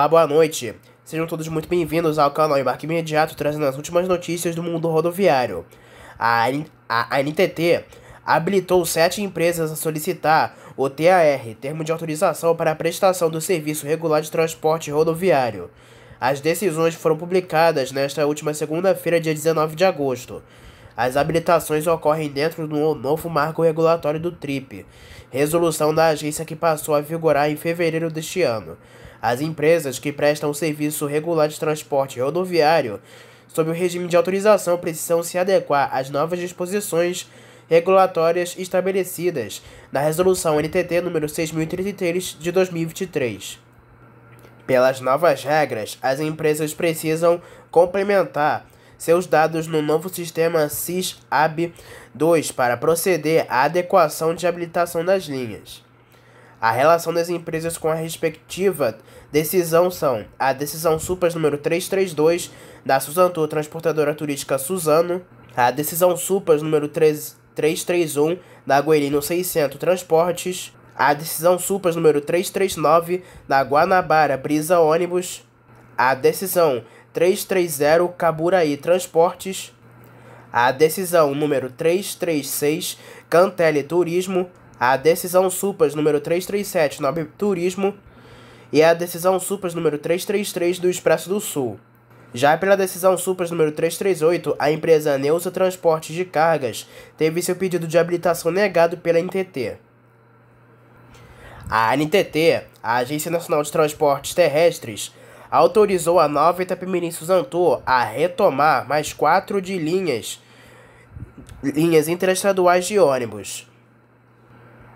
Olá, boa noite. Sejam todos muito bem-vindos ao canal Embarque Imediato, trazendo as últimas notícias do mundo rodoviário. A, a, a NTT habilitou sete empresas a solicitar o TAR, Termo de Autorização para a Prestação do Serviço Regular de Transporte Rodoviário. As decisões foram publicadas nesta última segunda-feira, dia 19 de agosto. As habilitações ocorrem dentro do novo marco regulatório do TRIP, resolução da agência que passou a vigorar em fevereiro deste ano. As empresas que prestam o serviço regular de transporte rodoviário sob o regime de autorização precisam se adequar às novas disposições regulatórias estabelecidas na Resolução NTT nº 6033 de 2023. Pelas novas regras, as empresas precisam complementar seus dados no novo sistema SIS-AB2 para proceder à adequação de habilitação das linhas. A relação das empresas com a respectiva decisão são a decisão SUPAS número 332 da Suzantur Transportadora Turística Suzano, a decisão SUPAS número 3, 331 da Guerino 600 Transportes, a decisão SUPAS número 339 da Guanabara Brisa Ônibus, a decisão 330 Caburaí Transportes, a decisão número 336 Cantelli Turismo, a decisão Supas número 337 no Turismo e a decisão Supas número 333 do Expresso do Sul. Já pela decisão Supas número 338, a empresa Neusa Transportes de Cargas teve seu pedido de habilitação negado pela NTT. A NTT, a Agência Nacional de Transportes Terrestres, autorizou a nova Itapemirim Suzantu a retomar mais quatro de linhas, linhas interestaduais de ônibus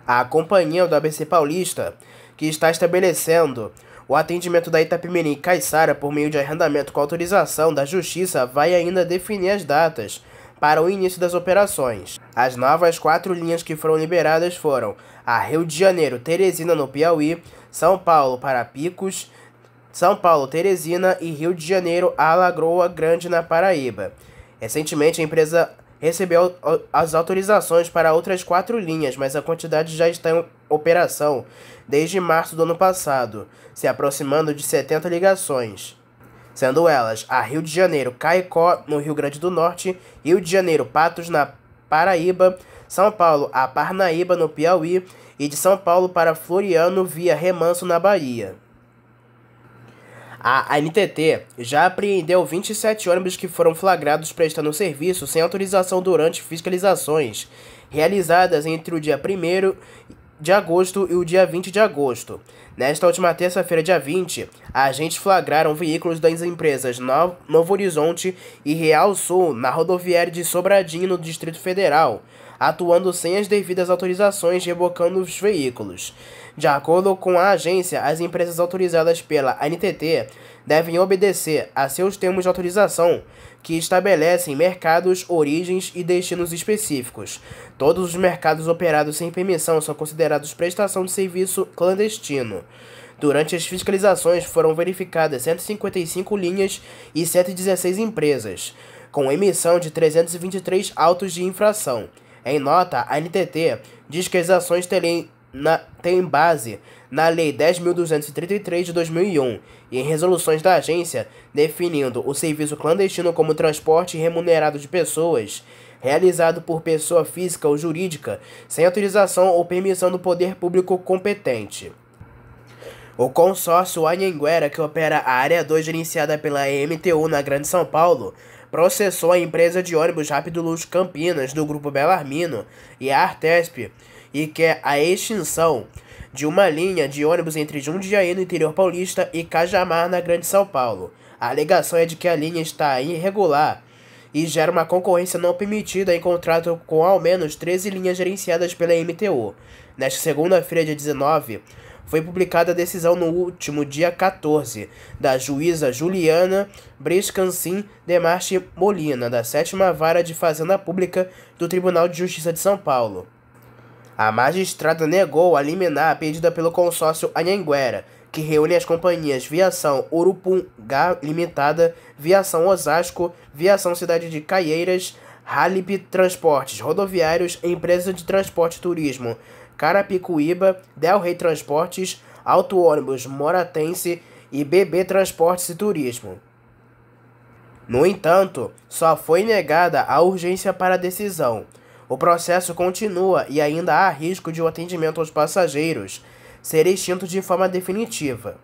a companhia do ABC Paulista, que está estabelecendo o atendimento da Itapemirim e por meio de arrendamento com autorização da Justiça, vai ainda definir as datas para o início das operações. As novas quatro linhas que foram liberadas foram a Rio de Janeiro, Teresina no Piauí, São Paulo para Picos, São Paulo, Teresina e Rio de Janeiro, Alagroa Grande na Paraíba. Recentemente, a empresa recebeu as autorizações para outras quatro linhas, mas a quantidade já está em operação desde março do ano passado, se aproximando de 70 ligações. Sendo elas a Rio de Janeiro Caicó, no Rio Grande do Norte, Rio de Janeiro Patos, na Paraíba, São Paulo a Parnaíba, no Piauí, e de São Paulo para Floriano via Remanso, na Bahia. A NTT já apreendeu 27 ônibus que foram flagrados prestando serviço sem autorização durante fiscalizações realizadas entre o dia 1 de agosto e o dia 20 de agosto. Nesta última terça-feira, dia 20, agentes flagraram veículos das empresas Novo Horizonte e Real Sul na rodoviária de Sobradinho, no Distrito Federal atuando sem as devidas autorizações rebocando os veículos. De acordo com a agência, as empresas autorizadas pela ANTT devem obedecer a seus termos de autorização, que estabelecem mercados, origens e destinos específicos. Todos os mercados operados sem permissão são considerados prestação de serviço clandestino. Durante as fiscalizações foram verificadas 155 linhas e 116 empresas, com emissão de 323 autos de infração. Em nota, a NTT diz que as ações na, têm base na Lei 10.233 de 2001 e em resoluções da agência definindo o serviço clandestino como transporte remunerado de pessoas realizado por pessoa física ou jurídica sem autorização ou permissão do poder público competente. O consórcio Anhanguera, que opera a Área 2 gerenciada pela MTU na Grande São Paulo, processou a empresa de ônibus Rápido Luz Campinas do Grupo Belarmino e a Artesp e quer é a extinção de uma linha de ônibus entre Jundiaí, no interior paulista, e Cajamar, na Grande São Paulo. A alegação é de que a linha está irregular e gera uma concorrência não permitida em contrato com ao menos 13 linhas gerenciadas pela MTU. Nesta segunda-feira, dia 19, foi publicada a decisão no último dia 14 da juíza Juliana Brescancin Demarche Molina, da sétima vara de Fazenda Pública do Tribunal de Justiça de São Paulo. A magistrada negou a liminar pedida pelo consórcio Anhanguera, que reúne as companhias Viação Urupungá Limitada, Viação Osasco, Viação Cidade de Caieiras, Halip Transportes Rodoviários, Empresa de Transporte e Turismo, Carapicuíba, Del Rey Transportes, Auto Ônibus Moratense e BB Transportes e Turismo. No entanto, só foi negada a urgência para a decisão. O processo continua e ainda há risco de o atendimento aos passageiros ser extinto de forma definitiva.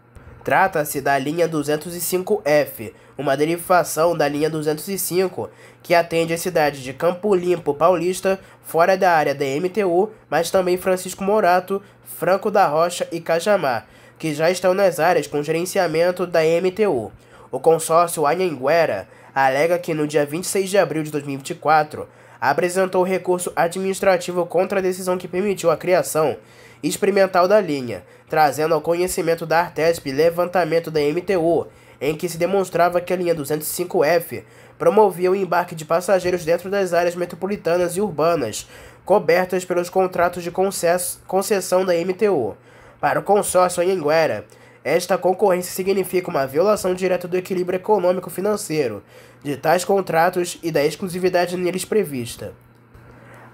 Trata-se da linha 205F, uma derivação da linha 205, que atende a cidade de Campo Limpo Paulista, fora da área da MTU, mas também Francisco Morato, Franco da Rocha e Cajamar, que já estão nas áreas com gerenciamento da MTU. O consórcio Anhanguera alega que no dia 26 de abril de 2024 apresentou recurso administrativo contra a decisão que permitiu a criação experimental da linha, trazendo ao conhecimento da Artesp levantamento da MTU, em que se demonstrava que a linha 205F promovia o embarque de passageiros dentro das áreas metropolitanas e urbanas, cobertas pelos contratos de concessão da MTU. Para o consórcio Anhanguera, esta concorrência significa uma violação direta do equilíbrio econômico-financeiro de tais contratos e da exclusividade neles prevista.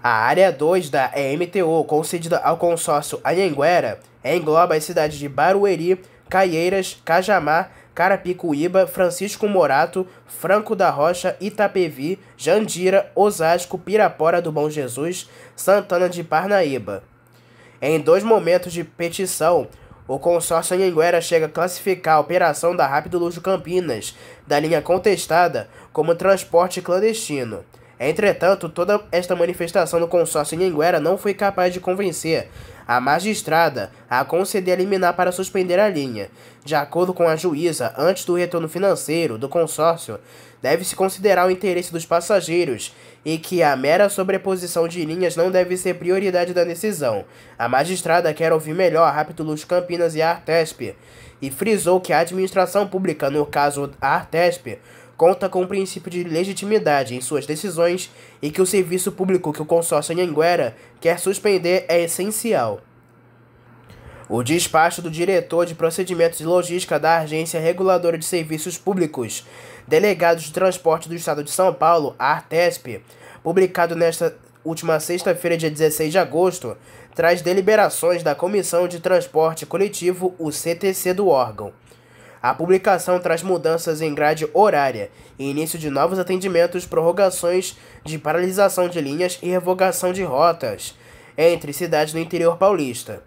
A Área 2 da EMTU, concedida ao consórcio Anhanguera, é engloba as cidades de Barueri, Caieiras, Cajamar, Carapicuíba, Francisco Morato, Franco da Rocha, Itapevi, Jandira, Osasco, Pirapora do Bom Jesus, Santana de Parnaíba. Em dois momentos de petição, o consórcio Anhanguera chega a classificar a operação da Rápido Luxo Campinas, da linha contestada, como transporte clandestino. Entretanto, toda esta manifestação no consórcio Linguera não foi capaz de convencer a magistrada a conceder a liminar para suspender a linha. De acordo com a juíza, antes do retorno financeiro do consórcio, deve-se considerar o interesse dos passageiros e que a mera sobreposição de linhas não deve ser prioridade da decisão. A magistrada quer ouvir melhor Luz Campinas e a Artesp e frisou que a administração pública, no caso a Artesp, conta com o princípio de legitimidade em suas decisões e que o serviço público que o consórcio Anhanguera quer suspender é essencial. O despacho do diretor de procedimentos e logística da Agência Reguladora de Serviços Públicos, delegados de transporte do Estado de São Paulo, ARTESP, publicado nesta última sexta-feira, dia 16 de agosto, traz deliberações da Comissão de Transporte Coletivo, o CTC do órgão. A publicação traz mudanças em grade horária, início de novos atendimentos, prorrogações de paralisação de linhas e revogação de rotas entre cidades do interior paulista.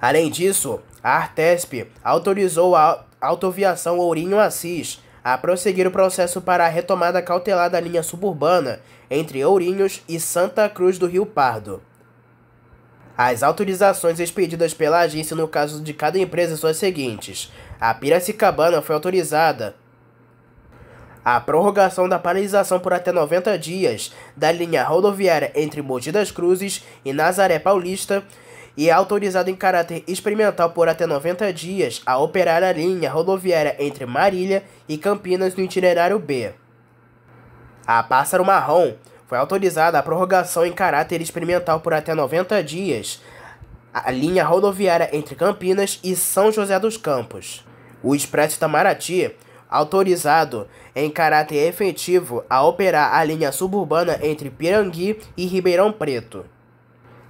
Além disso, a Artesp autorizou a autoviação Ourinho Assis a prosseguir o processo para a retomada cautelar da linha suburbana entre Ourinhos e Santa Cruz do Rio Pardo. As autorizações expedidas pela agência no caso de cada empresa são as seguintes: a Piracicabana foi autorizada a prorrogação da paralisação por até 90 dias da linha rodoviária entre Mogi das Cruzes e Nazaré Paulista e é autorizado em caráter experimental por até 90 dias a operar a linha rodoviária entre Marília e Campinas no itinerário B. A Pássaro Marrom foi autorizada a prorrogação em caráter experimental por até 90 dias a linha rodoviária entre Campinas e São José dos Campos o Expresso Itamaraty, autorizado em caráter efetivo a operar a linha suburbana entre Pirangui e Ribeirão Preto.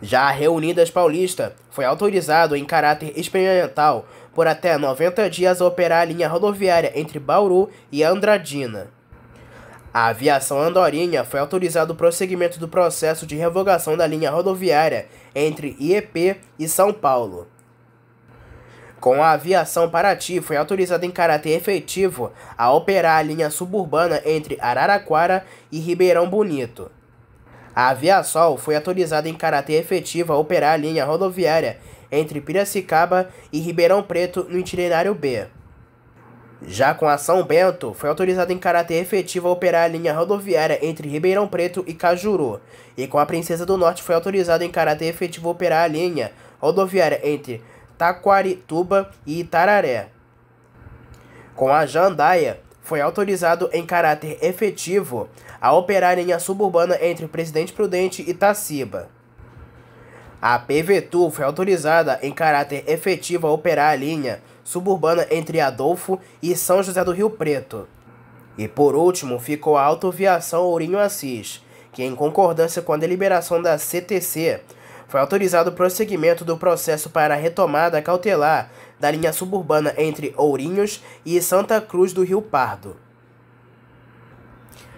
Já a Reunidas Paulista foi autorizado em caráter experimental por até 90 dias a operar a linha rodoviária entre Bauru e Andradina. A aviação andorinha foi autorizado o prosseguimento do processo de revogação da linha rodoviária entre IEP e São Paulo. Com a aviação Paraty, foi autorizada em caráter efetivo a operar a linha suburbana entre Araraquara e Ribeirão Bonito. A Aviasol foi autorizada em caráter efetivo a operar a linha rodoviária entre Piracicaba e Ribeirão Preto no itinerário B. Já com a São Bento, foi autorizada em caráter efetivo a operar a linha rodoviária entre Ribeirão Preto e Cajuru, e com a Princesa do Norte foi autorizada em caráter efetivo a operar a linha rodoviária entre Taquarituba e Itararé. Com a Jandaia, foi autorizado em caráter efetivo a operar a linha suburbana entre Presidente Prudente e Taciba. A PVTU foi autorizada em caráter efetivo a operar a linha suburbana entre Adolfo e São José do Rio Preto. E por último ficou a autoviação Ourinho Assis, que em concordância com a deliberação da CTC foi autorizado o prosseguimento do processo para a retomada cautelar da linha suburbana entre Ourinhos e Santa Cruz do Rio Pardo.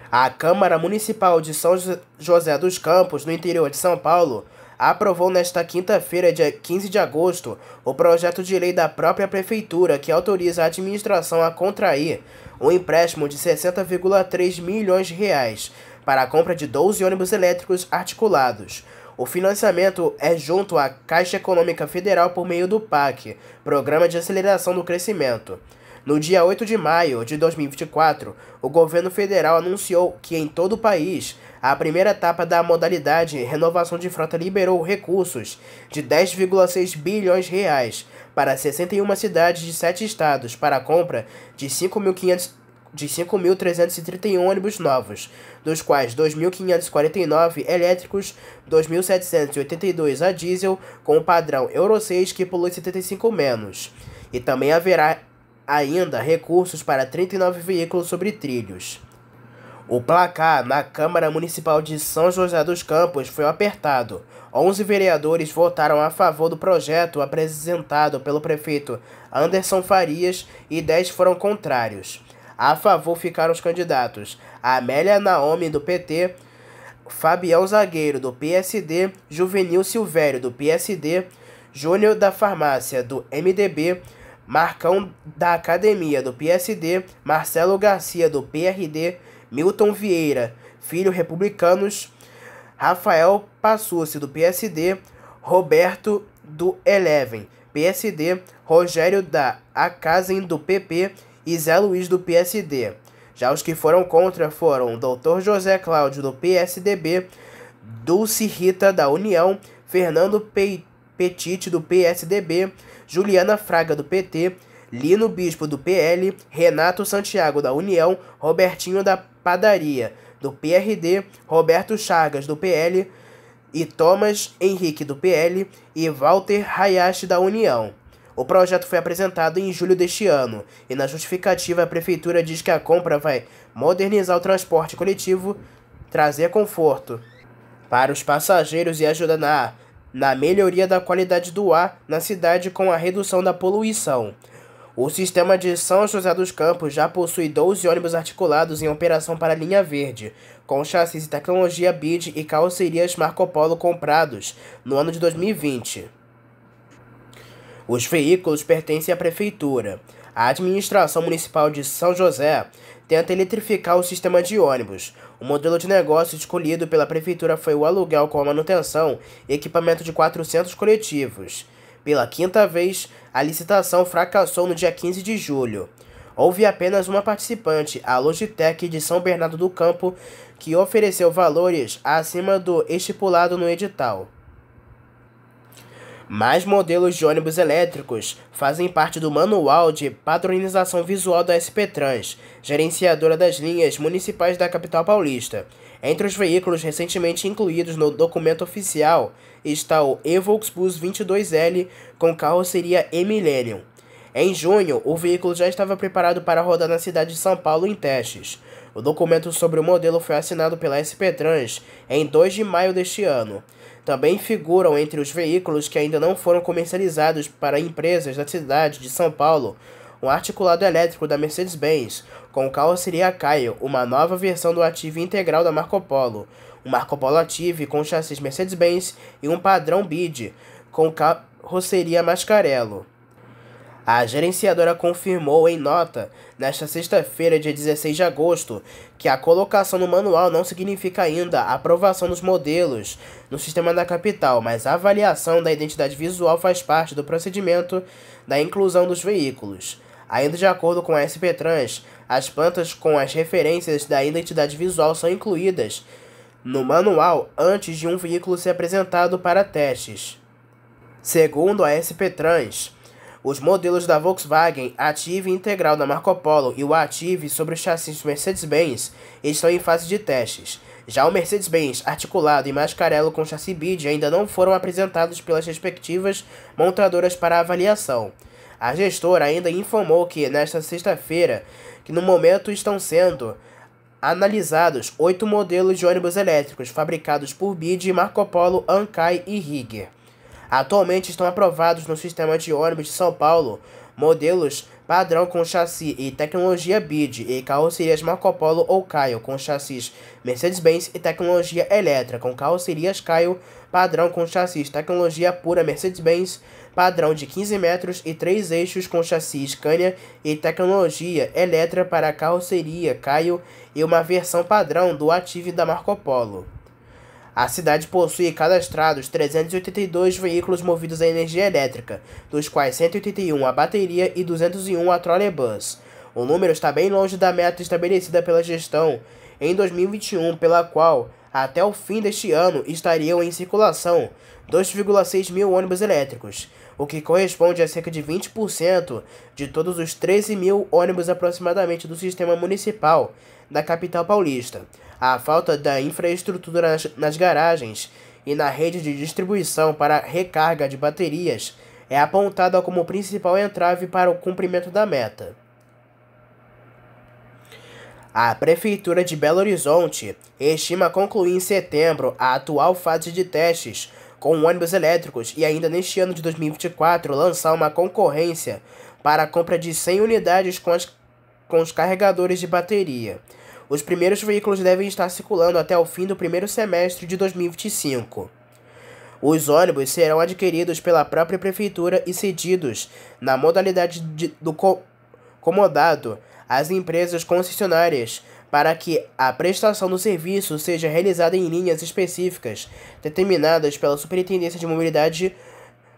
A Câmara Municipal de São José dos Campos, no interior de São Paulo, aprovou nesta quinta-feira, dia 15 de agosto, o projeto de lei da própria Prefeitura que autoriza a administração a contrair um empréstimo de 60,3 milhões de reais para a compra de 12 ônibus elétricos articulados o financiamento é junto à Caixa Econômica Federal por meio do PAC, Programa de Aceleração do Crescimento. No dia 8 de maio de 2024, o governo federal anunciou que em todo o país, a primeira etapa da modalidade Renovação de Frota liberou recursos de 10,6 bilhões reais para 61 cidades de 7 estados para a compra de 5.500 de 5.331 ônibus novos, dos quais 2.549 elétricos, 2.782 a diesel, com o padrão Euro 6 que polui 75 menos. E também haverá ainda recursos para 39 veículos sobre trilhos. O placar na Câmara Municipal de São José dos Campos foi apertado. 11 vereadores votaram a favor do projeto apresentado pelo prefeito Anderson Farias e 10 foram contrários. A favor ficaram os candidatos Amélia Naomi, do PT, Fabião Zagueiro, do PSD, Juvenil Silvério, do PSD, Júnior da Farmácia, do MDB, Marcão da Academia, do PSD, Marcelo Garcia, do PRD, Milton Vieira, Filho Republicanos, Rafael Passucci, do PSD, Roberto do Eleven, PSD, Rogério da Acasen, do PP e Zé Luiz do PSD. Já os que foram contra foram Dr. José Cláudio do PSDB, Dulce Rita da União, Fernando Pe Petite do PSDB, Juliana Fraga do PT, Lino Bispo do PL, Renato Santiago da União, Robertinho da Padaria do PRD, Roberto Chagas do PL e Thomas Henrique do PL e Walter Hayashi da União. O projeto foi apresentado em julho deste ano e, na justificativa, a prefeitura diz que a compra vai modernizar o transporte coletivo, trazer conforto para os passageiros e ajudar na, na melhoria da qualidade do ar na cidade com a redução da poluição. O sistema de São José dos Campos já possui 12 ônibus articulados em operação para a linha verde, com chassis e tecnologia BID e carrocerias Marco Polo comprados no ano de 2020. Os veículos pertencem à prefeitura. A administração municipal de São José tenta eletrificar o sistema de ônibus. O modelo de negócio escolhido pela prefeitura foi o aluguel com a manutenção e equipamento de 400 coletivos. Pela quinta vez, a licitação fracassou no dia 15 de julho. Houve apenas uma participante, a Logitech de São Bernardo do Campo, que ofereceu valores acima do estipulado no edital. Mais modelos de ônibus elétricos fazem parte do Manual de Padronização Visual da SP Trans, gerenciadora das linhas municipais da capital paulista. Entre os veículos recentemente incluídos no documento oficial está o Evox Bus 22L com carroceria E-Millennium. Em junho, o veículo já estava preparado para rodar na cidade de São Paulo em testes. O documento sobre o modelo foi assinado pela SP Trans em 2 de maio deste ano também figuram entre os veículos que ainda não foram comercializados para empresas da cidade de São Paulo um articulado elétrico da Mercedes-Benz, com carroceria Caio, uma nova versão do ativo integral da Marco Polo, um Marco Polo ativo com chassis Mercedes-Benz e um padrão BID, com carroceria Mascarello. A gerenciadora confirmou em nota nesta sexta-feira, dia 16 de agosto, que a colocação no manual não significa ainda a aprovação dos modelos no sistema da capital, mas a avaliação da identidade visual faz parte do procedimento da inclusão dos veículos. Ainda de acordo com a SP Trans, as plantas com as referências da identidade visual são incluídas no manual antes de um veículo ser apresentado para testes. Segundo a SP Trans, os modelos da Volkswagen Ative Integral da Marco Polo e o Ative sobre o chassis Mercedes-Benz estão em fase de testes. Já o Mercedes-Benz articulado e mascarelo com chassi BID ainda não foram apresentados pelas respectivas montadoras para avaliação. A gestora ainda informou que, nesta sexta-feira, que no momento estão sendo analisados oito modelos de ônibus elétricos fabricados por BID, Marco Polo, Ankai e Rigger. Atualmente estão aprovados no sistema de ônibus de São Paulo modelos padrão com chassi e tecnologia BID e carrocerias Marco Polo ou Caio com chassis Mercedes-Benz e tecnologia Eletra com carrocerias Caio padrão com chassis tecnologia pura Mercedes-Benz padrão de 15 metros e 3 eixos com chassi Scania e tecnologia Eletra para carroceria Caio e uma versão padrão do Ative da Marco Polo. A cidade possui cadastrados 382 veículos movidos a energia elétrica, dos quais 181 a bateria e 201 a trolleybus. O número está bem longe da meta estabelecida pela gestão em 2021, pela qual, até o fim deste ano, estariam em circulação 2,6 mil ônibus elétricos, o que corresponde a cerca de 20% de todos os 13 mil ônibus aproximadamente do sistema municipal da capital paulista a falta da infraestrutura nas, nas garagens e na rede de distribuição para recarga de baterias é apontada como principal entrave para o cumprimento da meta. A Prefeitura de Belo Horizonte estima concluir em setembro a atual fase de testes com ônibus elétricos e ainda neste ano de 2024 lançar uma concorrência para a compra de 100 unidades com, as, com os carregadores de bateria. Os primeiros veículos devem estar circulando até o fim do primeiro semestre de 2025. Os ônibus serão adquiridos pela própria prefeitura e cedidos na modalidade de, do co comodado às empresas concessionárias para que a prestação do serviço seja realizada em linhas específicas determinadas pela Superintendência de Mobilidade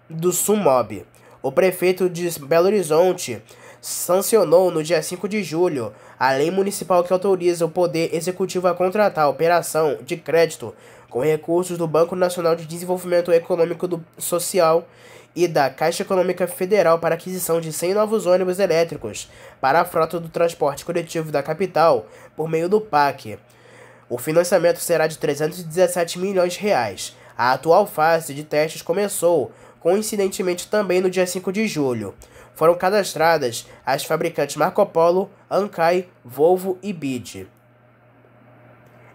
do Sumob. O prefeito de Belo Horizonte sancionou no dia 5 de julho a lei municipal que autoriza o Poder Executivo a contratar a operação de crédito com recursos do Banco Nacional de Desenvolvimento Econômico do Social e da Caixa Econômica Federal para aquisição de 100 novos ônibus elétricos para a frota do transporte coletivo da capital por meio do PAC. O financiamento será de 317 milhões de reais. A atual fase de testes começou, coincidentemente também no dia 5 de julho foram cadastradas as fabricantes Marco Polo, Ankai, Volvo e Bid.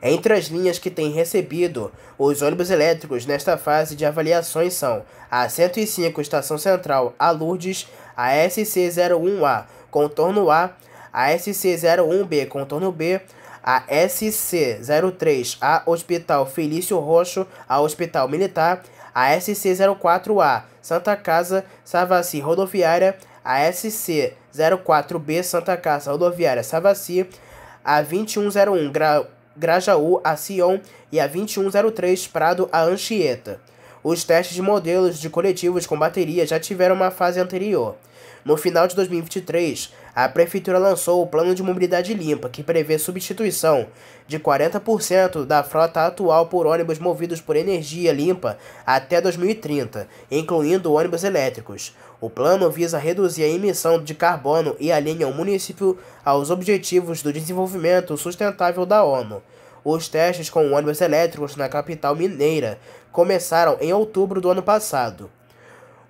Entre as linhas que têm recebido os ônibus elétricos nesta fase de avaliações são a 105 Estação Central a Lourdes, a SC01A Contorno A, a SC01B Contorno B, a SC03A Hospital Felício Roxo a Hospital Militar, a SC04A Santa Casa, Savassi Rodoviária, a SC 04B Santa Casa Rodoviária Savassi a 2101 Gra Grajaú a Sion e a 2103 Prado a Anchieta. Os testes de modelos de coletivos com bateria já tiveram uma fase anterior. No final de 2023, a Prefeitura lançou o Plano de Mobilidade Limpa, que prevê substituição de 40% da frota atual por ônibus movidos por energia limpa até 2030, incluindo ônibus elétricos. O plano visa reduzir a emissão de carbono e alinha o município aos Objetivos do Desenvolvimento Sustentável da ONU. Os testes com ônibus elétricos na capital mineira começaram em outubro do ano passado.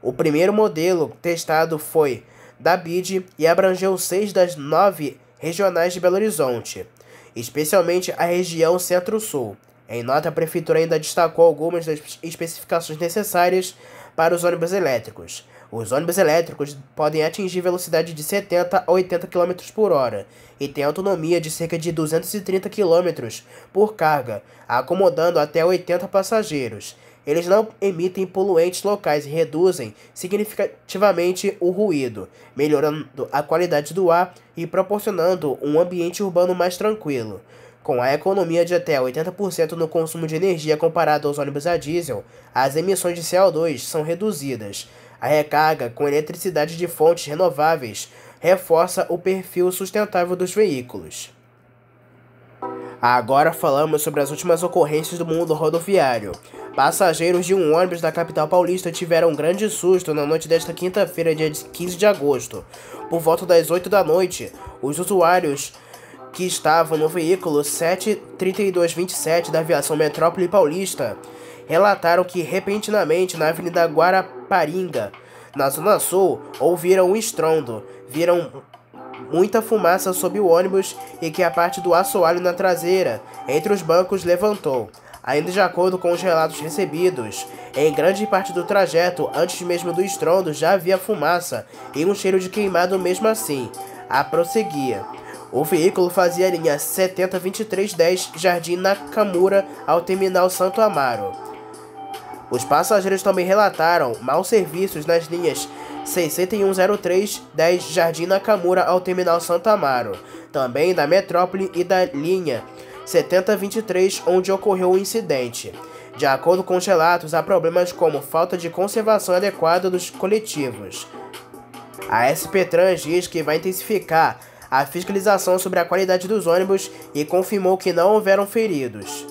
O primeiro modelo testado foi da BID e abrangeu seis das nove regionais de Belo Horizonte, especialmente a região Centro-Sul. Em nota, a Prefeitura ainda destacou algumas das especificações necessárias para os ônibus elétricos. Os ônibus elétricos podem atingir velocidade de 70 a 80 km por hora e têm autonomia de cerca de 230 km por carga, acomodando até 80 passageiros eles não emitem poluentes locais e reduzem significativamente o ruído, melhorando a qualidade do ar e proporcionando um ambiente urbano mais tranquilo. Com a economia de até 80% no consumo de energia comparado aos ônibus a diesel, as emissões de CO2 são reduzidas. A recarga com eletricidade de fontes renováveis reforça o perfil sustentável dos veículos. Agora falamos sobre as últimas ocorrências do mundo rodoviário. Passageiros de um ônibus da capital paulista tiveram um grande susto na noite desta quinta-feira, dia 15 de agosto. Por volta das 8 da noite, os usuários que estavam no veículo 73227 da aviação Metrópole Paulista relataram que repentinamente na Avenida Guaraparinga, na Zona Sul, ouviram um estrondo, viram muita fumaça sob o ônibus e que a parte do assoalho na traseira, entre os bancos, levantou ainda de acordo com os relatos recebidos. Em grande parte do trajeto, antes mesmo do estrondo, já havia fumaça e um cheiro de queimado mesmo assim. A prosseguia. O veículo fazia a linha 702310 Jardim Nakamura ao terminal Santo Amaro. Os passageiros também relataram maus serviços nas linhas 610310 Jardim Nakamura ao terminal Santo Amaro, também da metrópole e da linha 7023, onde ocorreu o incidente. De acordo com os relatos, há problemas como falta de conservação adequada dos coletivos. A SP Trans diz que vai intensificar a fiscalização sobre a qualidade dos ônibus e confirmou que não houveram feridos.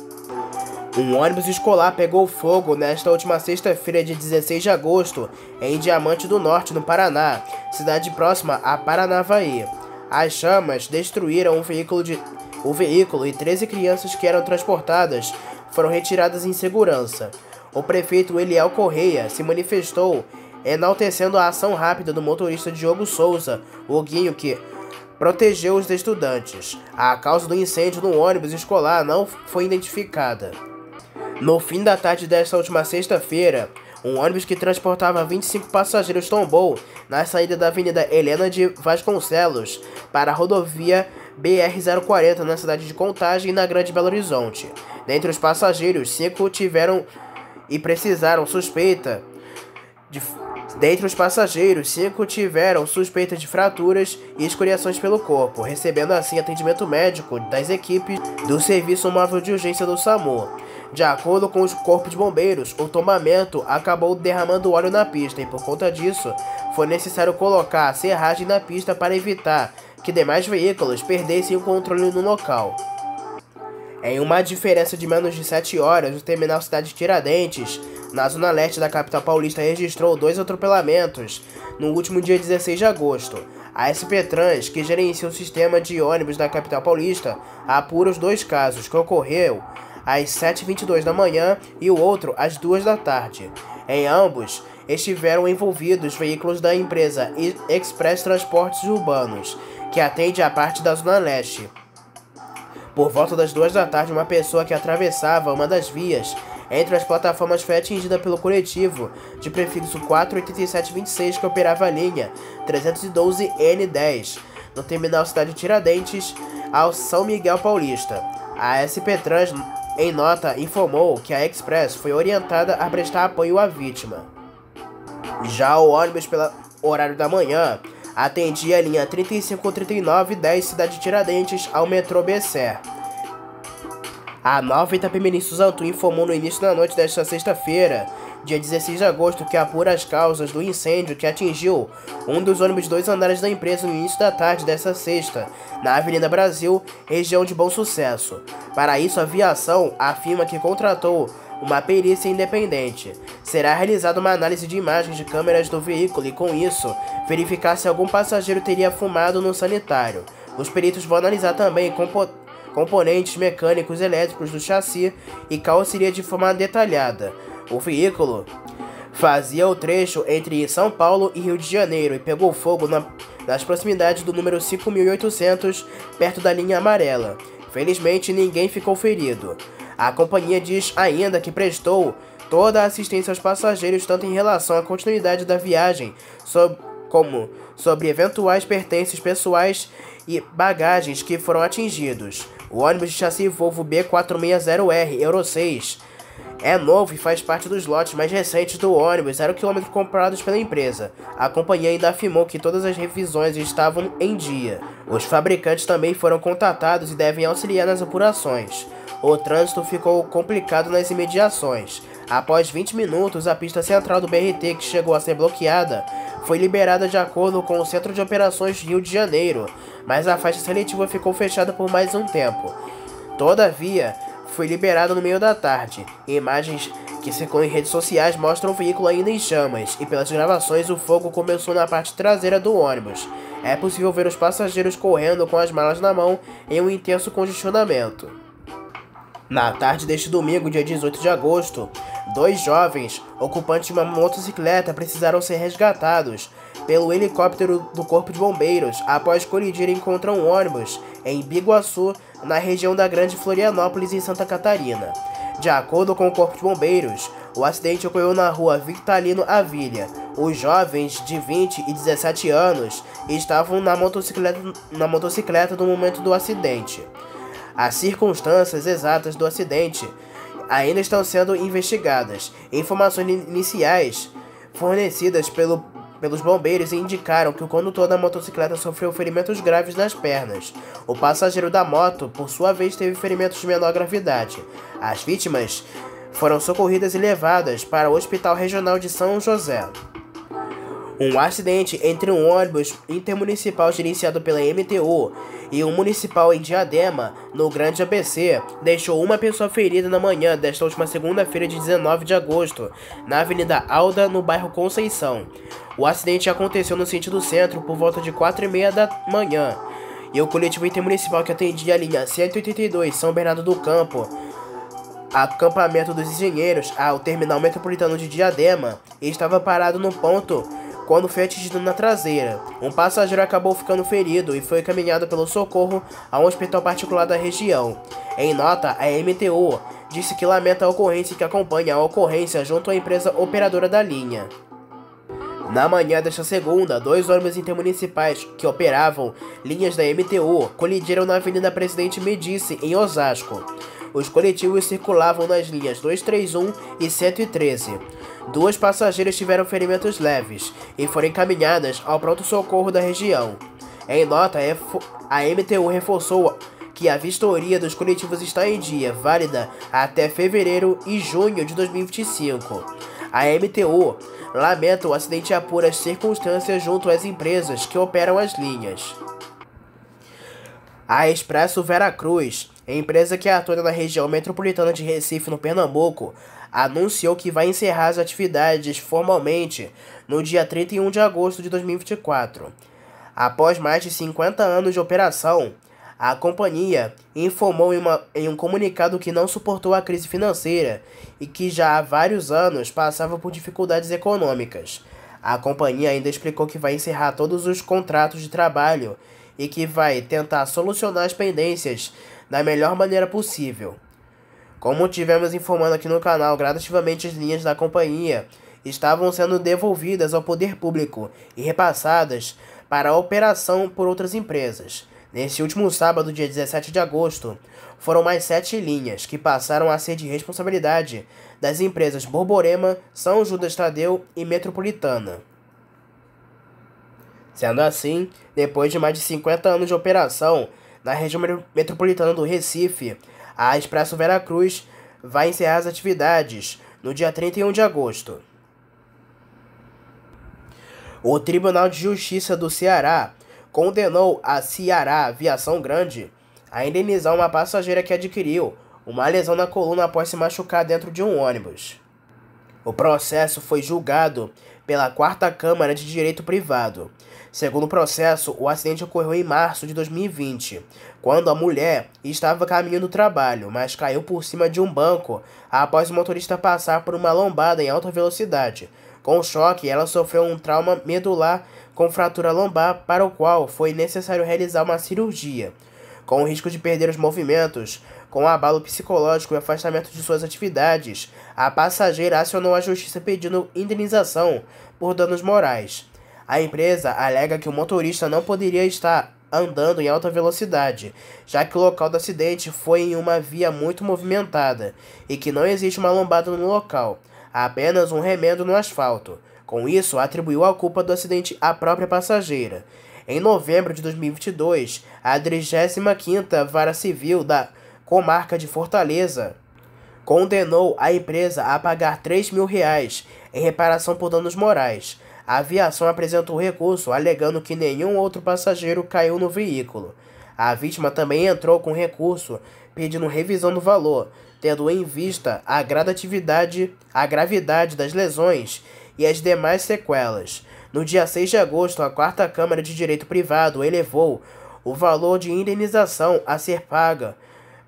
Um ônibus escolar pegou fogo nesta última sexta-feira de 16 de agosto em Diamante do Norte, no Paraná, cidade próxima a Paranavaí. As chamas destruíram um veículo de o veículo e 13 crianças que eram transportadas foram retiradas em segurança. O prefeito Eliel Correia se manifestou enaltecendo a ação rápida do motorista Diogo Souza, o guinho que protegeu os estudantes. A causa do incêndio no ônibus escolar não foi identificada. No fim da tarde desta última sexta-feira, um ônibus que transportava 25 passageiros tombou na saída da Avenida Helena de Vasconcelos para a rodovia BR-040 na cidade de Contagem e na Grande Belo Horizonte. Dentre os passageiros, cinco tiveram e precisaram suspeita de... Dentre os passageiros, cinco tiveram suspeita de fraturas e escoriações pelo corpo, recebendo assim atendimento médico das equipes do Serviço Móvel de Urgência do SAMU. De acordo com os corpos de bombeiros, o tomamento acabou derramando óleo na pista e por conta disso, foi necessário colocar a serragem na pista para evitar que demais veículos perdessem o controle no local. Em uma diferença de menos de 7 horas, o terminal Cidade Tiradentes, na zona leste da capital paulista, registrou dois atropelamentos no último dia 16 de agosto. A SP Trans, que gerencia o sistema de ônibus da capital paulista, apura os dois casos que ocorreu às 7h22 da manhã e o outro às 2 da tarde. Em ambos, estiveram envolvidos veículos da empresa Express Transportes Urbanos, que atende a parte da Zona Leste. Por volta das duas da tarde, uma pessoa que atravessava uma das vias entre as plataformas foi atingida pelo coletivo de prefixo 48726 que operava a linha 312N10 no terminal Cidade Tiradentes ao São Miguel Paulista. A SP Trans, em nota, informou que a Express foi orientada a prestar apoio à vítima. Já o ônibus, pelo horário da manhã, atendia a linha 3539 10 Cidade Tiradentes ao metrô Bessé. A nova Itapemirim Suzantu informou no início da noite desta sexta-feira, dia 16 de agosto, que apura as causas do incêndio que atingiu um dos ônibus dois andares da empresa no início da tarde desta sexta, na Avenida Brasil, região de Bom Sucesso. Para isso, a aviação afirma que contratou uma perícia independente. Será realizada uma análise de imagens de câmeras do veículo e, com isso, verificar se algum passageiro teria fumado no sanitário. Os peritos vão analisar também compo componentes mecânicos elétricos do chassi e carroceria de forma detalhada. O veículo fazia o trecho entre São Paulo e Rio de Janeiro e pegou fogo na, nas proximidades do número 5800, perto da linha amarela. Felizmente, ninguém ficou ferido. A companhia diz ainda que prestou toda a assistência aos passageiros, tanto em relação à continuidade da viagem, sob, como sobre eventuais pertences pessoais e bagagens que foram atingidos. O ônibus de chassi Volvo B460R Euro 6 é novo e faz parte dos lotes mais recentes do ônibus 0km comprados pela empresa. A companhia ainda afirmou que todas as revisões estavam em dia. Os fabricantes também foram contatados e devem auxiliar nas apurações o trânsito ficou complicado nas imediações. Após 20 minutos, a pista central do BRT, que chegou a ser bloqueada, foi liberada de acordo com o Centro de Operações Rio de Janeiro, mas a faixa seletiva ficou fechada por mais um tempo. Todavia, foi liberada no meio da tarde. Imagens que circulam em redes sociais mostram o veículo ainda em chamas, e pelas gravações o fogo começou na parte traseira do ônibus. É possível ver os passageiros correndo com as malas na mão em um intenso congestionamento. Na tarde deste domingo, dia 18 de agosto, dois jovens, ocupantes de uma motocicleta, precisaram ser resgatados pelo helicóptero do Corpo de Bombeiros após colidirem contra um ônibus em Biguaçu, na região da Grande Florianópolis, em Santa Catarina. De acordo com o Corpo de Bombeiros, o acidente ocorreu na rua Victalino Avilha. Os jovens de 20 e 17 anos estavam na motocicleta, na motocicleta no momento do acidente. As circunstâncias exatas do acidente ainda estão sendo investigadas. Informações iniciais fornecidas pelo, pelos bombeiros indicaram que o condutor da motocicleta sofreu ferimentos graves nas pernas. O passageiro da moto, por sua vez, teve ferimentos de menor gravidade. As vítimas foram socorridas e levadas para o Hospital Regional de São José. Um acidente entre um ônibus intermunicipal gerenciado pela MTU e um municipal em Diadema, no Grande ABC, deixou uma pessoa ferida na manhã desta última segunda-feira de 19 de agosto, na Avenida Alda, no bairro Conceição. O acidente aconteceu no sentido centro por volta de 4 e meia da manhã, e o coletivo intermunicipal que atendia a linha 182 São Bernardo do Campo acampamento dos engenheiros ao terminal metropolitano de Diadema estava parado no ponto quando foi atingido na traseira. Um passageiro acabou ficando ferido e foi encaminhado pelo socorro a um hospital particular da região. Em nota, a MTU disse que lamenta a ocorrência e que acompanha a ocorrência junto à empresa operadora da linha. Na manhã desta segunda, dois ônibus intermunicipais que operavam linhas da MTU colidiram na Avenida Presidente Medici, em Osasco. Os coletivos circulavam nas linhas 231 e 113. Duas passageiras tiveram ferimentos leves e foram encaminhadas ao pronto-socorro da região. Em nota, a MTU reforçou que a vistoria dos coletivos está em dia, válida até fevereiro e junho de 2025. A MTU lamenta o acidente e apura as circunstâncias junto às empresas que operam as linhas. A Expresso Veracruz empresa que atua na região metropolitana de Recife, no Pernambuco, anunciou que vai encerrar as atividades formalmente no dia 31 de agosto de 2024. Após mais de 50 anos de operação, a companhia informou em, uma, em, um comunicado que não suportou a crise financeira e que já há vários anos passava por dificuldades econômicas. A companhia ainda explicou que vai encerrar todos os contratos de trabalho e que vai tentar solucionar as pendências da melhor maneira possível. Como tivemos informando aqui no canal, gradativamente as linhas da companhia estavam sendo devolvidas ao poder público e repassadas para a operação por outras empresas. Neste último sábado, dia 17 de agosto, foram mais sete linhas que passaram a ser de responsabilidade das empresas Borborema, São Judas Tadeu e Metropolitana. Sendo assim, depois de mais de 50 anos de operação, na região metropolitana do Recife, a Expresso Veracruz vai encerrar as atividades no dia 31 de agosto. O Tribunal de Justiça do Ceará condenou a Ceará Aviação Grande a indenizar uma passageira que adquiriu uma lesão na coluna após se machucar dentro de um ônibus. O processo foi julgado pela Quarta Câmara de Direito Privado Segundo o processo, o acidente ocorreu em março de 2020, quando a mulher estava caminhando do trabalho, mas caiu por cima de um banco após o motorista passar por uma lombada em alta velocidade. Com o choque, ela sofreu um trauma medular com fratura lombar, para o qual foi necessário realizar uma cirurgia. Com o risco de perder os movimentos, com abalo psicológico e afastamento de suas atividades, a passageira acionou a justiça pedindo indenização por danos morais. A empresa alega que o motorista não poderia estar andando em alta velocidade, já que o local do acidente foi em uma via muito movimentada e que não existe uma lombada no local, apenas um remendo no asfalto. Com isso, atribuiu a culpa do acidente à própria passageira. Em novembro de 2022, a 35ª Vara Civil da comarca de Fortaleza condenou a empresa a pagar 3 mil reais em reparação por danos morais a aviação apresentou recurso, alegando que nenhum outro passageiro caiu no veículo. A vítima também entrou com recurso, pedindo revisão do valor, tendo em vista a gradatividade, a gravidade das lesões e as demais sequelas. No dia 6 de agosto, a Quarta Câmara de Direito Privado elevou o valor de indenização a ser paga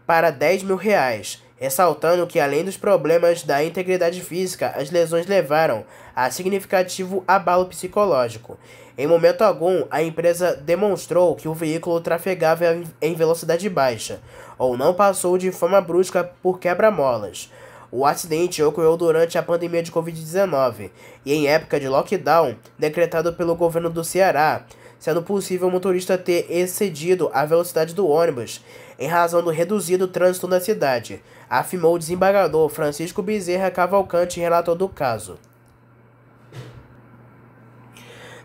para 10 mil reais, ressaltando que além dos problemas da integridade física, as lesões levaram a significativo abalo psicológico. Em momento algum, a empresa demonstrou que o veículo trafegava em velocidade baixa, ou não passou de forma brusca por quebra-molas. O acidente ocorreu durante a pandemia de Covid-19 e em época de lockdown decretado pelo governo do Ceará, sendo possível o motorista ter excedido a velocidade do ônibus em razão do reduzido trânsito na cidade, afirmou o desembargador Francisco Bezerra Cavalcante, relator do caso.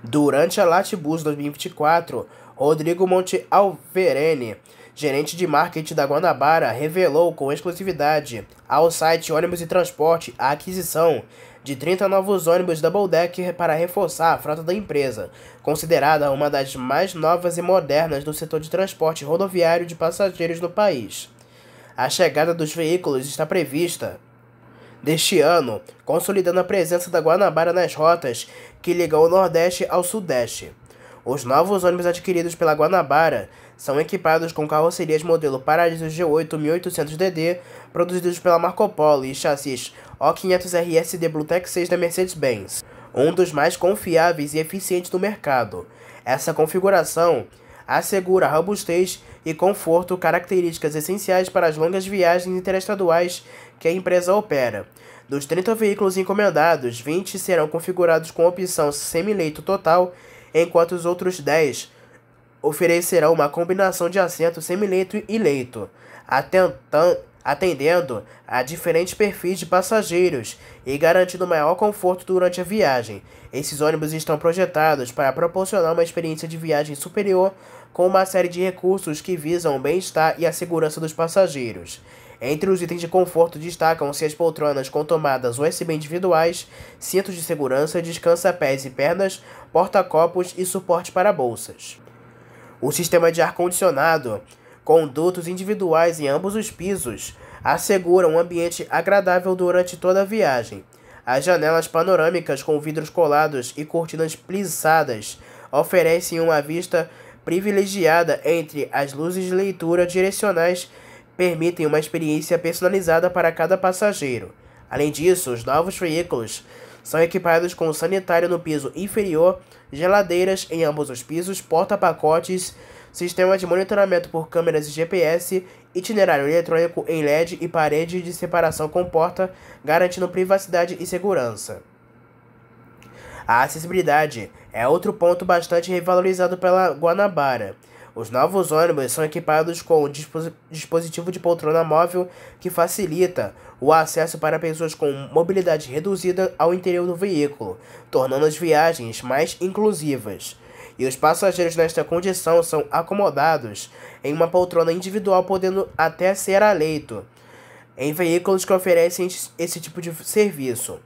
Durante a Latibus 2024, Rodrigo Monte Alverene, gerente de marketing da Guanabara, revelou com exclusividade ao site Ônibus e Transporte a aquisição de 30 novos ônibus Double Deck para reforçar a frota da empresa, considerada uma das mais novas e modernas do setor de transporte rodoviário de passageiros no país. A chegada dos veículos está prevista deste ano, consolidando a presença da Guanabara nas rotas que ligam o Nordeste ao Sudeste. Os novos ônibus adquiridos pela Guanabara são equipados com carrocerias modelo Paradiso G8 1800DD, produzidos pela Marco Polo e chassis O500RSD Bluetech 6 da Mercedes-Benz, um dos mais confiáveis e eficientes do mercado. Essa configuração assegura robustez e conforto, características essenciais para as longas viagens interestaduais que a empresa opera. Dos 30 veículos encomendados, 20 serão configurados com opção semi-leito total, enquanto os outros 10 oferecerão uma combinação de assento semi-leito e leito, atendendo a diferentes perfis de passageiros e garantindo maior conforto durante a viagem. Esses ônibus estão projetados para proporcionar uma experiência de viagem superior com uma série de recursos que visam o bem-estar e a segurança dos passageiros. Entre os itens de conforto destacam-se as poltronas com tomadas USB individuais, cintos de segurança, descansa-pés e pernas, porta-copos e suporte para bolsas. O sistema de ar-condicionado, condutos individuais em ambos os pisos, assegura um ambiente agradável durante toda a viagem. As janelas panorâmicas com vidros colados e cortinas plissadas oferecem uma vista privilegiada entre as luzes de leitura direcionais permitem uma experiência personalizada para cada passageiro. Além disso, os novos veículos são equipados com sanitário no piso inferior, geladeiras em ambos os pisos, porta-pacotes, sistema de monitoramento por câmeras e GPS, itinerário eletrônico em LED e parede de separação com porta, garantindo privacidade e segurança. A acessibilidade é outro ponto bastante revalorizado pela Guanabara. Os novos ônibus são equipados com um dispositivo de poltrona móvel que facilita o acesso para pessoas com mobilidade reduzida ao interior do veículo, tornando as viagens mais inclusivas. E os passageiros nesta condição são acomodados em uma poltrona individual, podendo até ser a leito, em veículos que oferecem esse tipo de serviço.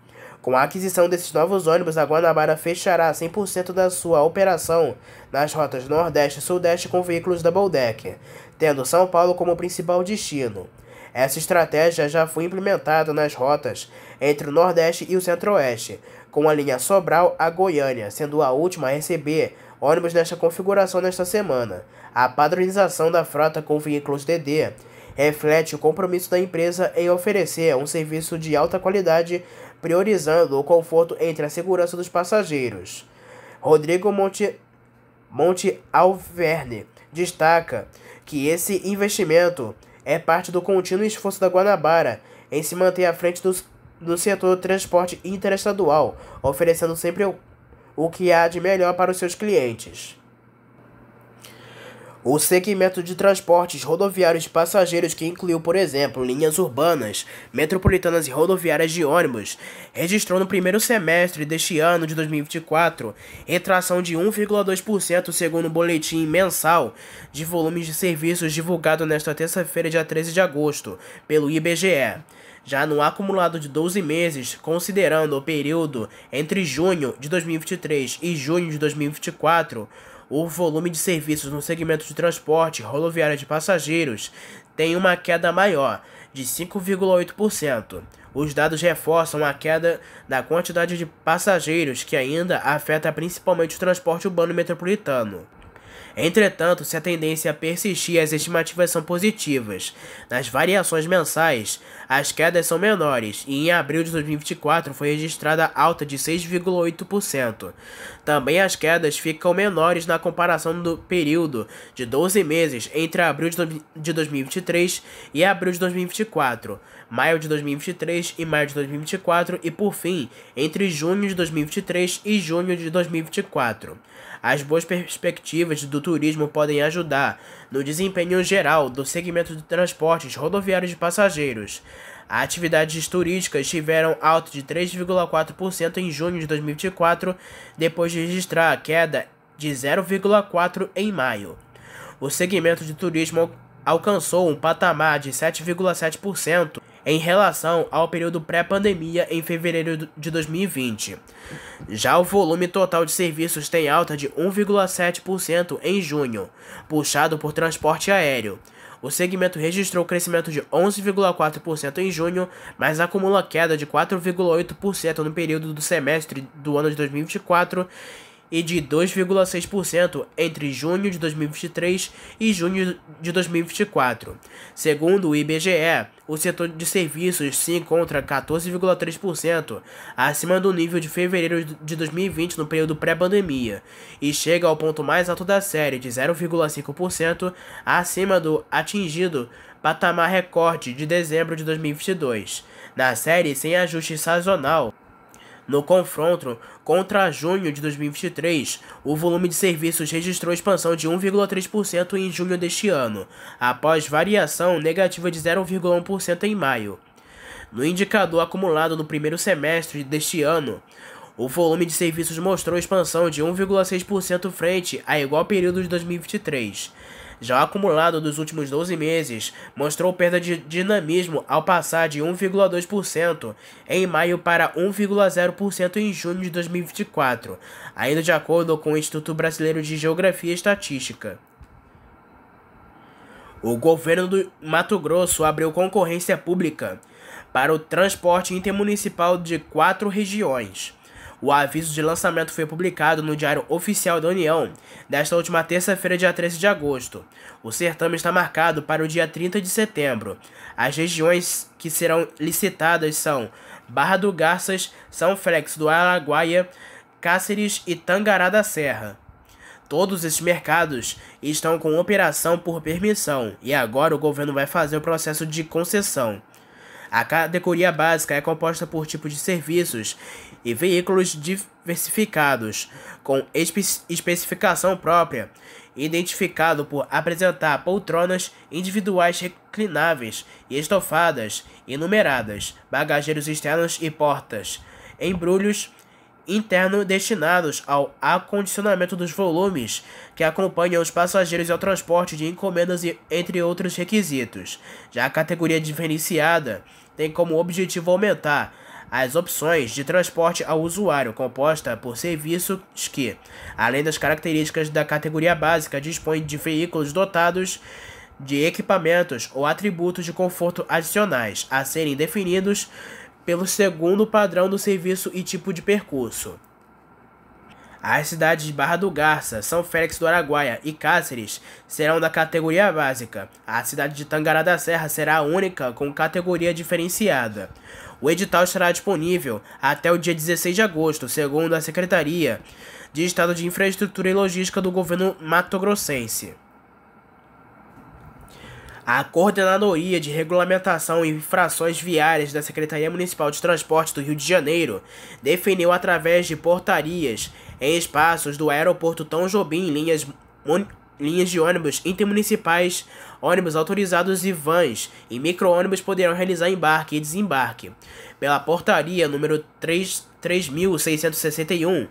Com a aquisição desses novos ônibus, a Guanabara fechará 100% da sua operação nas rotas Nordeste e Sudeste com veículos double deck, tendo São Paulo como principal destino. Essa estratégia já foi implementada nas rotas entre o Nordeste e o Centro-Oeste, com a linha Sobral a Goiânia, sendo a última a receber ônibus nesta configuração nesta semana. A padronização da frota com veículos DD reflete o compromisso da empresa em oferecer um serviço de alta qualidade priorizando o conforto entre a segurança dos passageiros. Rodrigo Monte, Monte Alverne destaca que esse investimento é parte do contínuo esforço da Guanabara em se manter à frente do, do setor do transporte interestadual, oferecendo sempre o, o que há de melhor para os seus clientes. O segmento de transportes rodoviários de passageiros, que incluiu, por exemplo, linhas urbanas, metropolitanas e rodoviárias de ônibus, registrou no primeiro semestre deste ano de 2024 retração de 1,2% segundo o boletim mensal de volumes de serviços divulgado nesta terça-feira, dia 13 de agosto, pelo IBGE. Já no acumulado de 12 meses, considerando o período entre junho de 2023 e junho de 2024, o volume de serviços no segmento de transporte rodoviário de passageiros tem uma queda maior, de 5,8%. Os dados reforçam a queda da quantidade de passageiros, que ainda afeta principalmente o transporte urbano metropolitano. Entretanto, se a tendência persistir, as estimativas são positivas. Nas variações mensais, as quedas são menores e em abril de 2024 foi registrada alta de 6,8%. Também as quedas ficam menores na comparação do período de 12 meses entre abril de 2023 e abril de 2024, maio de 2023 e maio de 2024 e por fim entre junho de 2023 e junho de 2024. As boas perspectivas do turismo podem ajudar no desempenho geral do segmento de transportes rodoviários de passageiros, Atividades turísticas tiveram alta de 3,4% em junho de 2024, depois de registrar a queda de 0,4% em maio. O segmento de turismo alcançou um patamar de 7,7% em relação ao período pré-pandemia em fevereiro de 2020. Já o volume total de serviços tem alta de 1,7% em junho, puxado por transporte aéreo, o segmento registrou crescimento de 11,4% em junho, mas acumula queda de 4,8% no período do semestre do ano de 2024 e de 2,6% entre junho de 2023 e junho de 2024. Segundo o IBGE, o setor de serviços se encontra 14,3% acima do nível de fevereiro de 2020 no período pré-pandemia e chega ao ponto mais alto da série de 0,5% acima do atingido patamar recorde de dezembro de 2022. Na série sem ajuste sazonal, no confronto contra junho de 2023, o volume de serviços registrou expansão de 1,3% em junho deste ano, após variação negativa de 0,1% em maio. No indicador acumulado no primeiro semestre deste ano, o volume de serviços mostrou expansão de 1,6% frente a igual período de 2023 já acumulado dos últimos 12 meses, mostrou perda de dinamismo ao passar de 1,2% em maio para 1,0% em junho de 2024, ainda de acordo com o Instituto Brasileiro de Geografia e Estatística. O governo do Mato Grosso abriu concorrência pública para o transporte intermunicipal de quatro regiões. O aviso de lançamento foi publicado no Diário Oficial da União nesta última terça-feira, dia 13 de agosto. O certame está marcado para o dia 30 de setembro. As regiões que serão licitadas são Barra do Garças, São Félix do Araguaia, Cáceres e Tangará da Serra. Todos esses mercados estão com operação por permissão e agora o governo vai fazer o processo de concessão. A categoria básica é composta por tipos de serviços e veículos diversificados, com espe especificação própria, identificado por apresentar poltronas individuais reclináveis e estofadas, enumeradas, bagageiros externos e portas, embrulhos interno destinados ao acondicionamento dos volumes que acompanham os passageiros ao transporte de encomendas e entre outros requisitos. Já a categoria diferenciada tem como objetivo aumentar as opções de transporte ao usuário, composta por serviços que, além das características da categoria básica, dispõem de veículos dotados de equipamentos ou atributos de conforto adicionais, a serem definidos pelo segundo padrão do serviço e tipo de percurso. As cidades de Barra do Garça, São Félix do Araguaia e Cáceres serão da categoria básica. A cidade de Tangará da Serra será a única com categoria diferenciada. O edital estará disponível até o dia 16 de agosto, segundo a Secretaria de Estado de Infraestrutura e Logística do governo mato-grossense. A Coordenadoria de Regulamentação e Infrações Viárias da Secretaria Municipal de Transporte do Rio de Janeiro definiu através de portarias em espaços do aeroporto Tom Jobim linhas, linhas de ônibus intermunicipais ônibus autorizados e vans e micro-ônibus poderão realizar embarque e desembarque. Pela portaria número 3, 3661,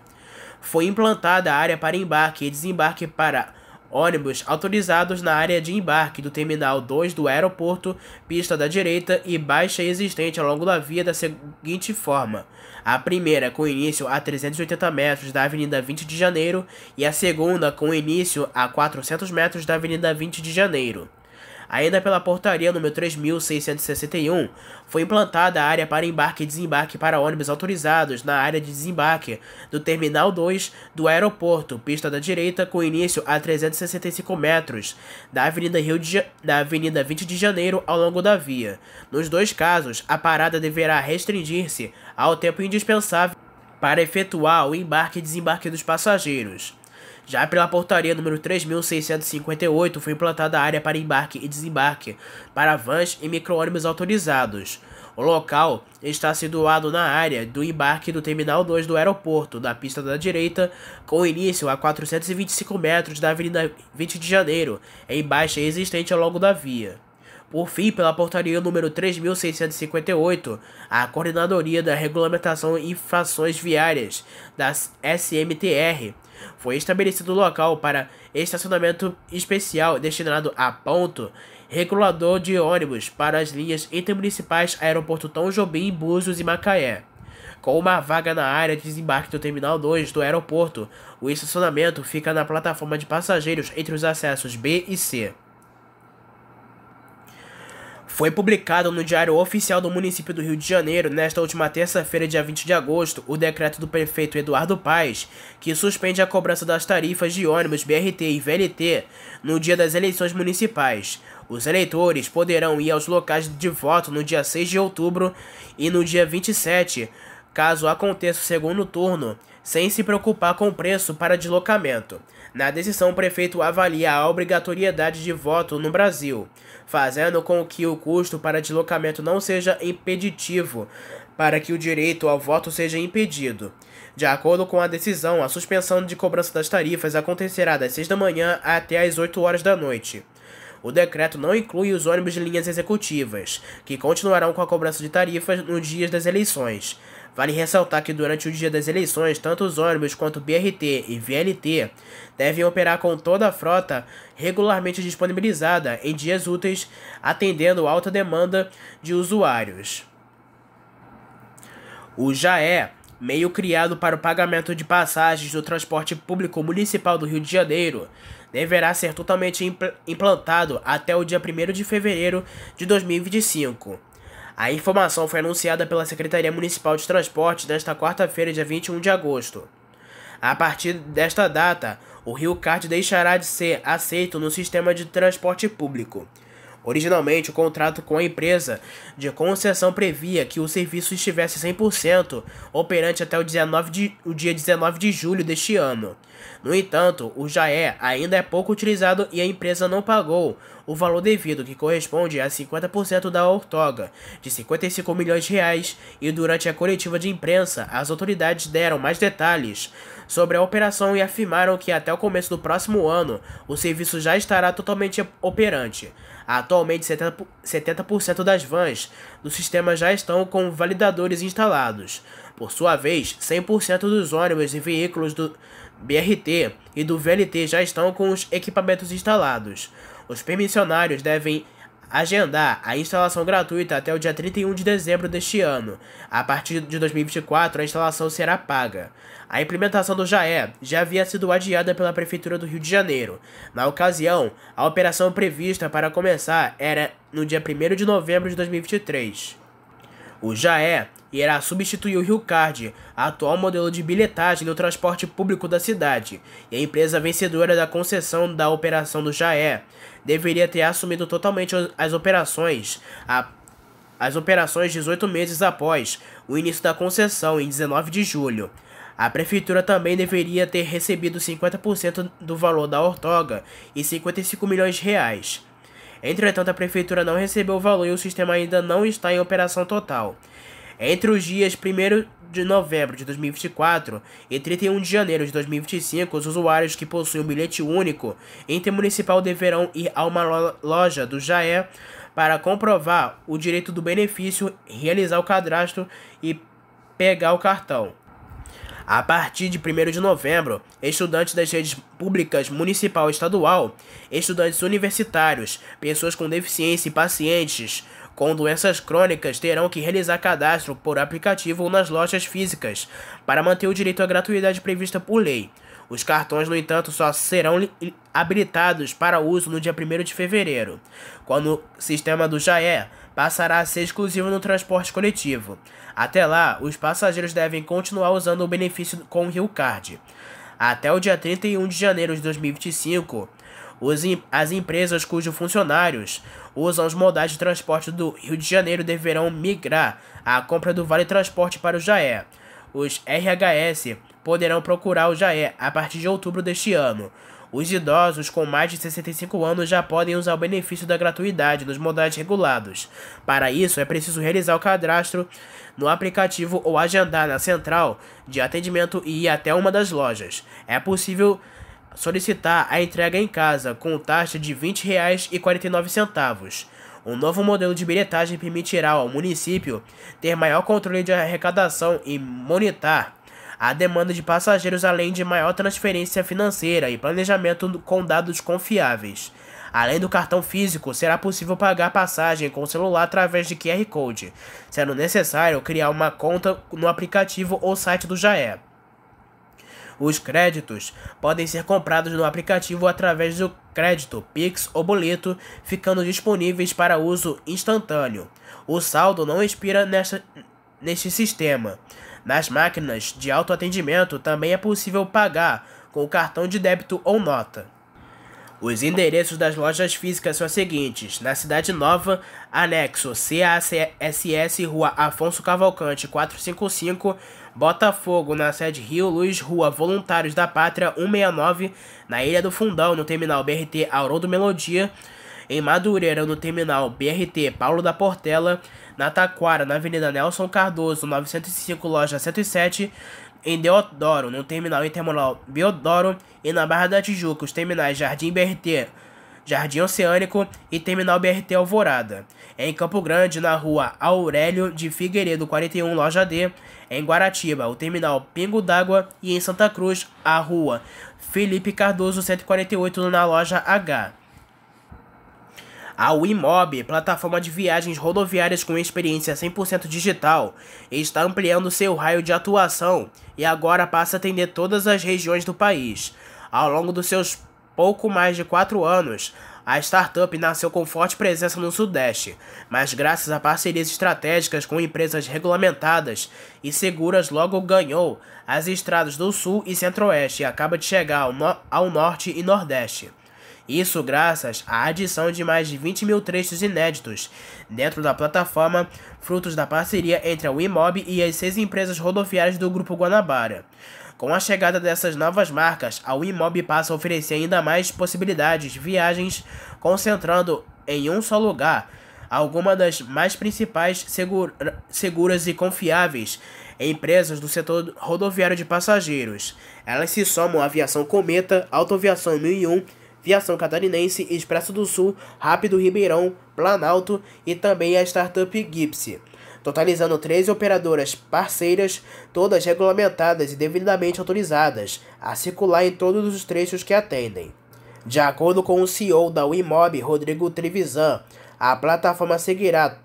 foi implantada a área para embarque e desembarque para ônibus autorizados na área de embarque do Terminal 2 do aeroporto, pista da direita e baixa existente ao longo da via da seguinte forma: a primeira com início a 380 metros da Avenida 20 de Janeiro e a segunda com início a 400 metros da Avenida 20 de Janeiro. Ainda pela portaria número 3661, foi implantada a área para embarque e desembarque para ônibus autorizados na área de desembarque do Terminal 2 do aeroporto, pista da direita, com início a 365 metros da Avenida, Rio de, da Avenida 20 de Janeiro ao longo da via. Nos dois casos, a parada deverá restringir-se ao tempo indispensável para efetuar o embarque e desembarque dos passageiros. Já pela portaria número 3.658 foi implantada a área para embarque e desembarque para vans e micro-ônibus autorizados. O local está situado na área do embarque do Terminal 2 do aeroporto, da pista da direita, com início a 425 metros da Avenida 20 de Janeiro, em baixa existente ao longo da via. Por fim, pela portaria número 3658, a Coordenadoria da Regulamentação e Infrações Viárias, da SMTR, foi estabelecido um local para estacionamento especial destinado a ponto regulador de ônibus para as linhas intermunicipais Aeroporto Tom Jobim, Búzios e Macaé. Com uma vaga na área de desembarque do Terminal 2 do aeroporto, o estacionamento fica na plataforma de passageiros entre os acessos B e C. Foi publicado no Diário Oficial do Município do Rio de Janeiro, nesta última terça-feira, dia 20 de agosto, o decreto do prefeito Eduardo Paes, que suspende a cobrança das tarifas de ônibus BRT e VLT no dia das eleições municipais. Os eleitores poderão ir aos locais de voto no dia 6 de outubro e no dia 27, caso aconteça o segundo turno, sem se preocupar com o preço para deslocamento. Na decisão, o prefeito avalia a obrigatoriedade de voto no Brasil, fazendo com que o custo para deslocamento não seja impeditivo, para que o direito ao voto seja impedido. De acordo com a decisão, a suspensão de cobrança das tarifas acontecerá das 6 da manhã até as 8 horas da noite. O decreto não inclui os ônibus de linhas executivas, que continuarão com a cobrança de tarifas nos dias das eleições. Vale ressaltar que durante o dia das eleições, tanto os ônibus quanto BRT e VLT devem operar com toda a frota regularmente disponibilizada em dias úteis, atendendo alta demanda de usuários. O JAE, meio criado para o pagamento de passagens do transporte público municipal do Rio de Janeiro, deverá ser totalmente impl implantado até o dia 1 de fevereiro de 2025. A informação foi anunciada pela Secretaria Municipal de Transportes nesta quarta-feira, dia 21 de agosto. A partir desta data, o Rio Card deixará de ser aceito no sistema de transporte público. Originalmente, o contrato com a empresa de concessão previa que o serviço estivesse 100% operante até o, 19 de, o dia 19 de julho deste ano. No entanto, o JAE ainda é pouco utilizado e a empresa não pagou o valor devido, que corresponde a 50% da outorga, de 55 milhões de reais, e durante a coletiva de imprensa, as autoridades deram mais detalhes sobre a operação e afirmaram que até o começo do próximo ano, o serviço já estará totalmente operante. Atualmente, 70%, 70 das vans do sistema já estão com validadores instalados. Por sua vez, 100% dos ônibus e veículos do BRT e do VLT já estão com os equipamentos instalados. Os permissionários devem agendar a instalação gratuita até o dia 31 de dezembro deste ano. A partir de 2024, a instalação será paga. A implementação do JAE já havia sido adiada pela Prefeitura do Rio de Janeiro. Na ocasião, a operação prevista para começar era no dia 1 de novembro de 2023. O JAE e irá substituir o RioCard, atual modelo de bilhetagem no transporte público da cidade, e a empresa vencedora da concessão da operação do Jaé deveria ter assumido totalmente as operações, a, as operações 18 meses após o início da concessão, em 19 de julho. A prefeitura também deveria ter recebido 50% do valor da ortoga, e 55 milhões de reais. Entretanto, a prefeitura não recebeu o valor e o sistema ainda não está em operação total. Entre os dias 1 de novembro de 2024 e 31 de janeiro de 2025, os usuários que possuem um bilhete único intermunicipal deverão ir a uma loja do JAE para comprovar o direito do benefício, realizar o cadastro e pegar o cartão. A partir de 1 de novembro, estudantes das redes públicas municipal e estadual, estudantes universitários, pessoas com deficiência e pacientes com doenças crônicas terão que realizar cadastro por aplicativo ou nas lojas físicas, para manter o direito à gratuidade prevista por lei. Os cartões, no entanto, só serão habilitados para uso no dia 1 de fevereiro, quando o sistema do JAE passará a ser exclusivo no transporte coletivo. Até lá, os passageiros devem continuar usando o benefício com o RioCard. Até o dia 31 de janeiro de 2025, as empresas cujos funcionários usam os modais de transporte do Rio de Janeiro deverão migrar a compra do Vale Transporte para o Jaé. Os RHS poderão procurar o Jaé a partir de outubro deste ano. Os idosos com mais de 65 anos já podem usar o benefício da gratuidade nos modais regulados. Para isso, é preciso realizar o cadastro no aplicativo ou agendar na central de atendimento e ir até uma das lojas. É possível solicitar a entrega em casa com taxa de R$ 20,49. O novo modelo de bilhetagem permitirá ao município ter maior controle de arrecadação e monitorar a demanda de passageiros, além de maior transferência financeira e planejamento com dados confiáveis. Além do cartão físico, será possível pagar passagem com celular através de QR Code, sendo necessário criar uma conta no aplicativo ou site do JAE. Os créditos podem ser comprados no aplicativo através do crédito, Pix ou boleto, ficando disponíveis para uso instantâneo. O saldo não expira nesta, neste sistema. Nas máquinas de autoatendimento também é possível pagar com cartão de débito ou nota. Os endereços das lojas físicas são os seguintes: na Cidade Nova, anexo CACSS, Rua Afonso Cavalcante 455, Botafogo, na sede Rio Luz, Rua Voluntários da Pátria 169, na Ilha do Fundão, no terminal BRT Aurora do Melodia, em Madureira, no terminal BRT Paulo da Portela, na Taquara, na Avenida Nelson Cardoso, 905, loja 107, em Deodoro, no terminal intermodal Biodoro e na Barra da Tijuca, os terminais Jardim BRT, Jardim Oceânico e Terminal BRT Alvorada em Campo Grande, na rua Aurélio de Figueiredo 41, loja D, em Guaratiba, o terminal Pingo d'Água e em Santa Cruz, a rua Felipe Cardoso 148, na loja H. A Wimob, plataforma de viagens rodoviárias com experiência 100% digital, está ampliando seu raio de atuação e agora passa a atender todas as regiões do país. Ao longo dos seus pouco mais de 4 anos, a startup nasceu com forte presença no Sudeste, mas graças a parcerias estratégicas com empresas regulamentadas e seguras, logo ganhou as estradas do Sul e Centro-Oeste e acaba de chegar ao, no ao Norte e Nordeste. Isso graças à adição de mais de 20 mil trechos inéditos dentro da plataforma, frutos da parceria entre a Wimob e as seis empresas rodoviárias do Grupo Guanabara. Com a chegada dessas novas marcas, a Wimob passa a oferecer ainda mais possibilidades de viagens, concentrando em um só lugar algumas das mais principais segura, seguras e confiáveis empresas do setor rodoviário de passageiros. Elas se somam à Aviação Cometa, Autoviação 1001, Viação Catarinense, Expresso do Sul, Rápido Ribeirão, Planalto e também a startup Gipsy totalizando 13 operadoras parceiras, todas regulamentadas e devidamente autorizadas a circular em todos os trechos que atendem. De acordo com o CEO da Wimob, Rodrigo Trevisan, a plataforma seguirá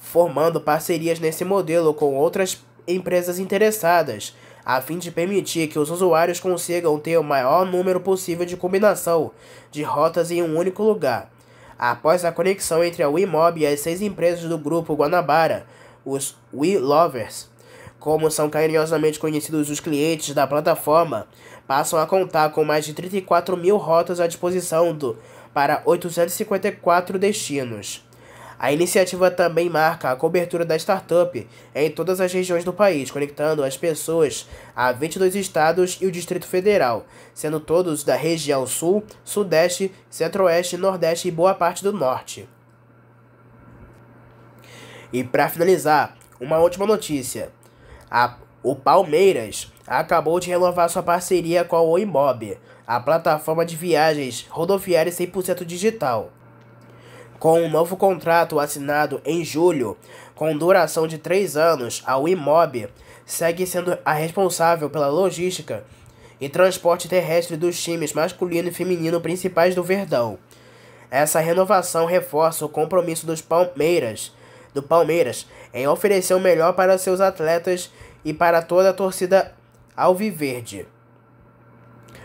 formando parcerias nesse modelo com outras empresas interessadas, a fim de permitir que os usuários consigam ter o maior número possível de combinação de rotas em um único lugar. Após a conexão entre a Wimob e as seis empresas do grupo Guanabara, os We Lovers, como são carinhosamente conhecidos os clientes da plataforma, passam a contar com mais de 34 mil rotas à disposição do, para 854 destinos. A iniciativa também marca a cobertura da startup em todas as regiões do país, conectando as pessoas a 22 estados e o Distrito Federal, sendo todos da região Sul, Sudeste, Centro-Oeste, Nordeste e boa parte do Norte. E para finalizar, uma última notícia. A, o Palmeiras acabou de renovar sua parceria com a Oimob, a plataforma de viagens rodoviárias 100% digital. Com um novo contrato assinado em julho, com duração de 3 anos, a Wimob segue sendo a responsável pela logística e transporte terrestre dos times masculino e feminino principais do Verdão. Essa renovação reforça o compromisso dos Palmeiras do Palmeiras em oferecer o melhor para seus atletas e para toda a torcida alviverde.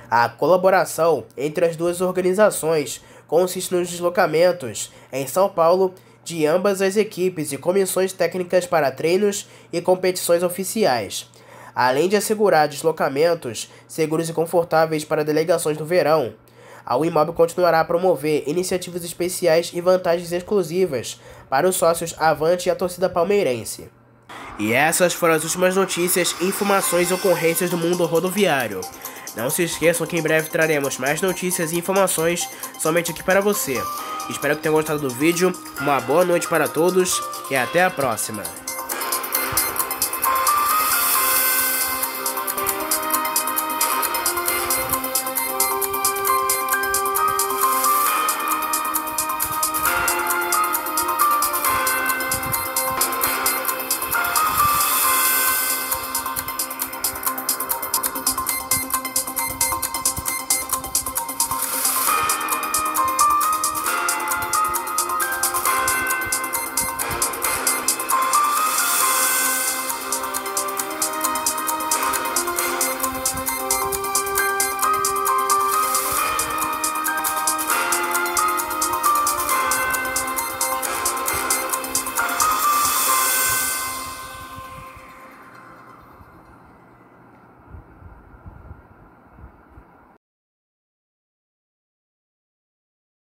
A colaboração entre as duas organizações consiste nos deslocamentos em São Paulo de ambas as equipes e comissões técnicas para treinos e competições oficiais, além de assegurar deslocamentos seguros e confortáveis para delegações do verão. A Wimob continuará a promover iniciativas especiais e vantagens exclusivas para os sócios Avante e a torcida palmeirense. E essas foram as últimas notícias, informações e ocorrências do mundo rodoviário. Não se esqueçam que em breve traremos mais notícias e informações somente aqui para você. Espero que tenham gostado do vídeo, uma boa noite para todos e até a próxima.